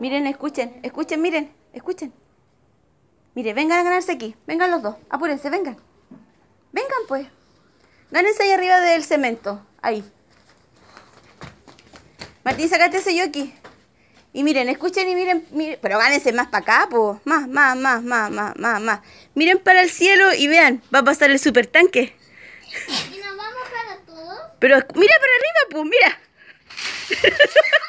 Miren, escuchen, escuchen, miren, escuchen. Miren, vengan a ganarse aquí. Vengan los dos. Apúrense, vengan. Vengan, pues. Gánense ahí arriba del cemento. Ahí. Martín, sacate ese yo aquí. Y miren, escuchen y miren, miren. Pero gánense más para acá, pues. Más, más, más, más, más, más, más. Miren para el cielo y vean. Va a pasar el super tanque. ¿Y nos vamos para todos? Pero mira para arriba, pues, mira.